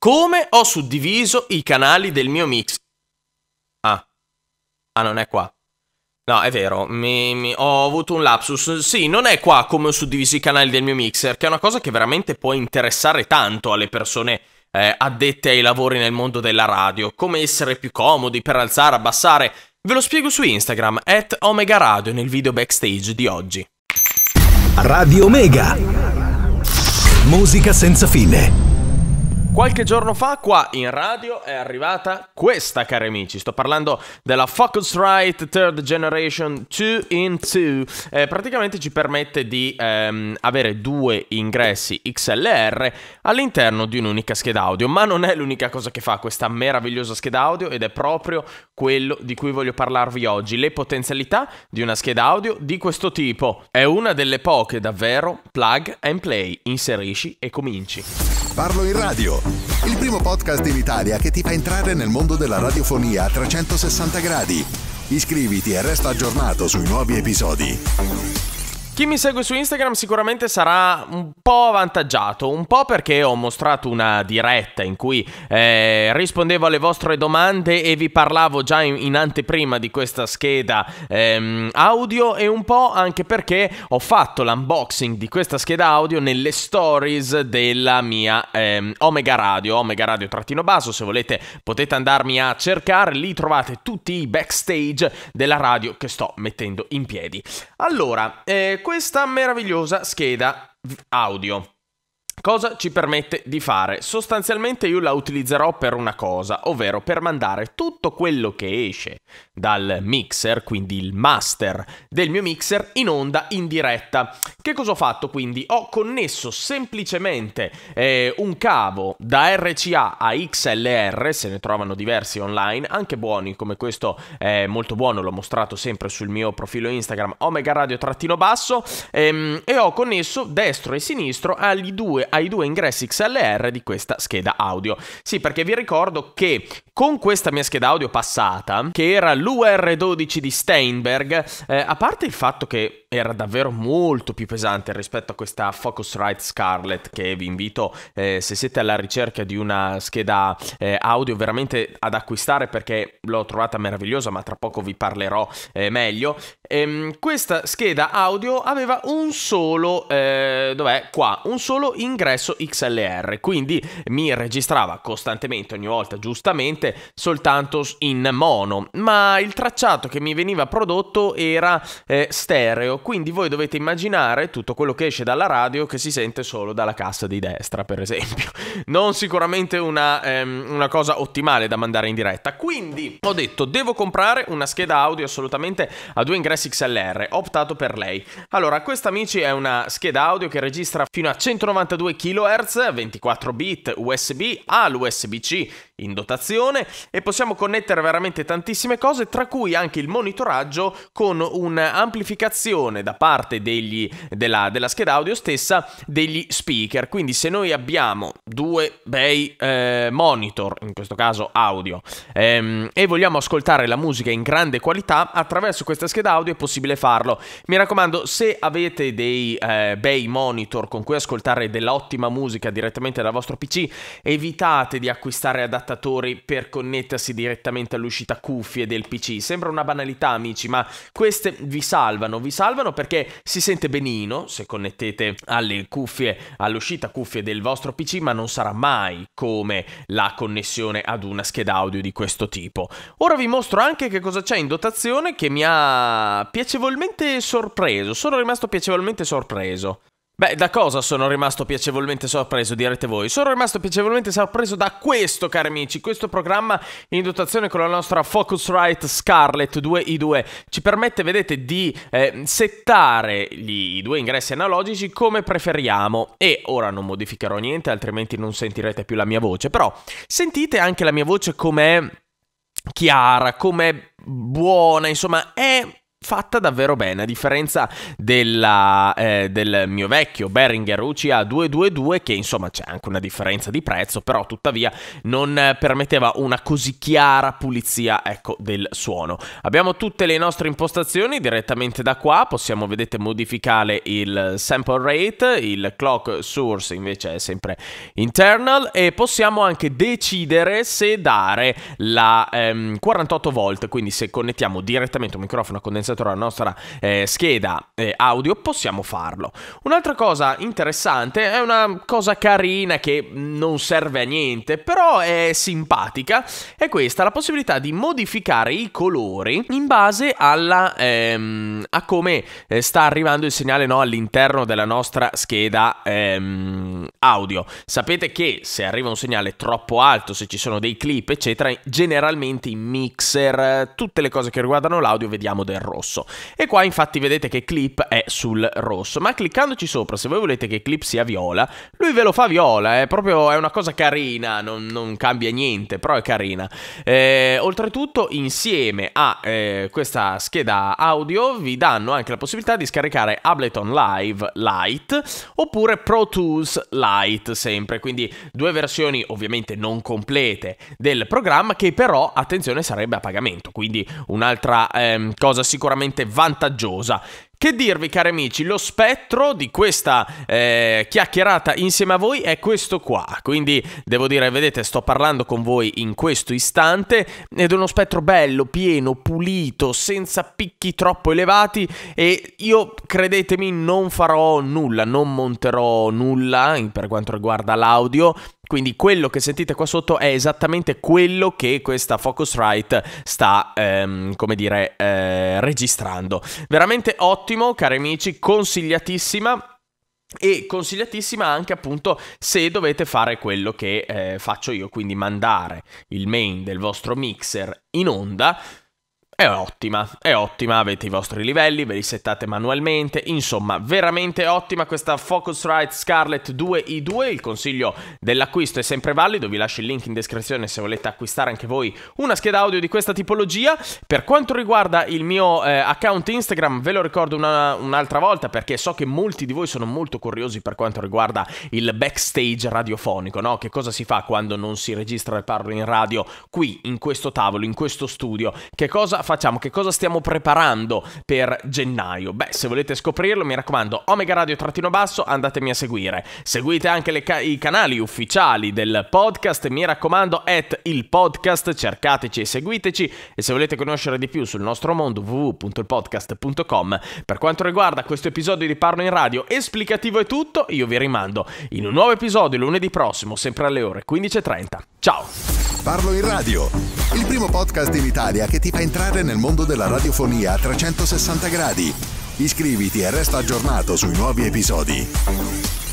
Come ho suddiviso i canali del mio mix? Ah, ah non è qua. No, è vero, mi, mi, ho avuto un lapsus. Sì, non è qua come ho suddiviso i canali del mio mixer, che è una cosa che veramente può interessare tanto alle persone eh, addette ai lavori nel mondo della radio, come essere più comodi per alzare, abbassare. Ve lo spiego su Instagram, at Omega Radio, nel video backstage di oggi. Radio Omega. Musica senza fine. Qualche giorno fa qua in radio è arrivata questa, cari amici. Sto parlando della Focusrite Third Generation 2 in 2. Eh, praticamente ci permette di ehm, avere due ingressi XLR all'interno di un'unica scheda audio, ma non è l'unica cosa che fa questa meravigliosa scheda audio ed è proprio quello di cui voglio parlarvi oggi, le potenzialità di una scheda audio di questo tipo. È una delle poche davvero plug and play, inserisci e cominci. Parlo in radio, il primo podcast in Italia che ti fa entrare nel mondo della radiofonia a 360 gradi. Iscriviti e resta aggiornato sui nuovi episodi. Chi mi segue su Instagram sicuramente sarà un po' avvantaggiato, un po' perché ho mostrato una diretta in cui eh, rispondevo alle vostre domande e vi parlavo già in, in anteprima di questa scheda ehm, audio e un po' anche perché ho fatto l'unboxing di questa scheda audio nelle stories della mia ehm, Omega Radio, Omega Radio trattino basso, se volete potete andarmi a cercare, lì trovate tutti i backstage della radio che sto mettendo in piedi. Allora, eh, questa meravigliosa scheda audio. Cosa ci permette di fare? Sostanzialmente io la utilizzerò per una cosa, ovvero per mandare tutto quello che esce dal mixer, quindi il master del mio mixer, in onda in diretta. Che cosa ho fatto quindi? Ho connesso semplicemente eh, un cavo da RCA a XLR, se ne trovano diversi online, anche buoni come questo è eh, molto buono, l'ho mostrato sempre sul mio profilo Instagram omega radio-basso, ehm, e ho connesso destro e sinistro agli due ai due ingressi XLR di questa scheda audio. Sì, perché vi ricordo che con questa mia scheda audio passata, che era l'UR12 di Steinberg, eh, a parte il fatto che era davvero molto più pesante rispetto a questa Focusrite Scarlett che vi invito eh, se siete alla ricerca di una scheda eh, audio veramente ad acquistare perché l'ho trovata meravigliosa ma tra poco vi parlerò eh, meglio. Ehm, questa scheda audio aveva un solo, eh, dov'è? Qua, un solo ingresso XLR quindi mi registrava costantemente ogni volta giustamente soltanto in mono ma il tracciato che mi veniva prodotto era eh, stereo quindi voi dovete immaginare tutto quello che esce dalla radio che si sente solo dalla cassa di destra, per esempio. Non sicuramente una, ehm, una cosa ottimale da mandare in diretta. Quindi ho detto, devo comprare una scheda audio assolutamente a due ingressi XLR, ho optato per lei. Allora, questa amici è una scheda audio che registra fino a 192 kHz, 24 bit USB, allusb c in dotazione e possiamo connettere veramente tantissime cose, tra cui anche il monitoraggio con un'amplificazione da parte degli, della, della, scheda audio stessa degli speaker. Quindi se noi abbiamo due bei eh, monitor, in questo caso audio, ehm, e vogliamo ascoltare la musica in grande qualità, attraverso questa scheda audio è possibile farlo. Mi raccomando, se avete dei eh, bei monitor con cui ascoltare dell'ottima musica direttamente dal vostro PC, evitate di acquistare adattamenti adattatori per connettersi direttamente all'uscita cuffie del PC. Sembra una banalità, amici, ma queste vi salvano. Vi salvano perché si sente benino se connettete alle cuffie, all'uscita cuffie del vostro PC, ma non sarà mai come la connessione ad una scheda audio di questo tipo. Ora vi mostro anche che cosa c'è in dotazione che mi ha piacevolmente sorpreso. Sono rimasto piacevolmente sorpreso. Beh, da cosa sono rimasto piacevolmente sorpreso, direte voi? Sono rimasto piacevolmente sorpreso da questo, cari amici. Questo programma in dotazione con la nostra Focusrite Scarlett 2i2 ci permette, vedete, di eh, settare gli, i due ingressi analogici come preferiamo. E ora non modificherò niente, altrimenti non sentirete più la mia voce. Però sentite anche la mia voce com'è chiara, com'è buona, insomma, è fatta davvero bene, a differenza della, eh, del mio vecchio Behringer UCA 222 che insomma c'è anche una differenza di prezzo, però tuttavia non permetteva una così chiara pulizia ecco, del suono. Abbiamo tutte le nostre impostazioni direttamente da qua, possiamo vedete modificare il sample rate, il clock source invece è sempre internal e possiamo anche decidere se dare la ehm, 48 volt, quindi se connettiamo direttamente un microfono a condensazione pensatori alla nostra eh, scheda eh, audio, possiamo farlo. Un'altra cosa interessante è una cosa carina che non serve a niente, però è simpatica, è questa, la possibilità di modificare i colori in base alla, ehm, a come eh, sta arrivando il segnale no, all'interno della nostra scheda ehm, audio. Sapete che se arriva un segnale troppo alto, se ci sono dei clip, eccetera, generalmente in mixer, tutte le cose che riguardano l'audio, vediamo del rosso rosso. E qua infatti vedete che clip è sul rosso, ma cliccandoci sopra, se voi volete che clip sia viola, lui ve lo fa viola, è proprio è una cosa carina, non, non cambia niente, però è carina. Eh, oltretutto insieme a eh, questa scheda audio vi danno anche la possibilità di scaricare Ableton Live Lite oppure Pro Tools Lite sempre, quindi due versioni ovviamente non complete del programma che però, attenzione, sarebbe a pagamento, quindi un'altra ehm, cosa sicuramente sicuramente vantaggiosa. Che dirvi cari amici, lo spettro di questa eh, chiacchierata insieme a voi è questo qua, quindi devo dire, vedete, sto parlando con voi in questo istante ed è uno spettro bello, pieno, pulito, senza picchi troppo elevati e io, credetemi, non farò nulla, non monterò nulla per quanto riguarda l'audio, quindi quello che sentite qua sotto è esattamente quello che questa Focusrite sta, ehm, come dire, eh, registrando. Veramente ottimo, cari amici, consigliatissima e consigliatissima anche appunto se dovete fare quello che eh, faccio io, quindi mandare il main del vostro mixer in onda è ottima, è ottima, avete i vostri livelli, ve li settate manualmente, insomma veramente ottima questa Focusrite Scarlett 2i2, il consiglio dell'acquisto è sempre valido, vi lascio il link in descrizione se volete acquistare anche voi una scheda audio di questa tipologia. Per quanto riguarda il mio eh, account Instagram ve lo ricordo un'altra volta perché so che molti di voi sono molto curiosi per quanto riguarda il backstage radiofonico, no? Che cosa si fa quando non si registra e parlo in radio qui, in questo tavolo, in questo studio, che cosa facciamo? Che cosa stiamo preparando per gennaio? Beh, se volete scoprirlo, mi raccomando, Omega Radio trattino basso, andatemi a seguire. Seguite anche ca i canali ufficiali del podcast, mi raccomando, at il podcast, cercateci e seguiteci. E se volete conoscere di più sul nostro mondo, www.ilpodcast.com. Per quanto riguarda questo episodio di Parlo in Radio, esplicativo è tutto, io vi rimando in un nuovo episodio lunedì prossimo, sempre alle ore 15.30. Ciao! Parlo in radio, il primo podcast in Italia che ti fa entrare nel mondo della radiofonia a 360 gradi. Iscriviti e resta aggiornato sui nuovi episodi.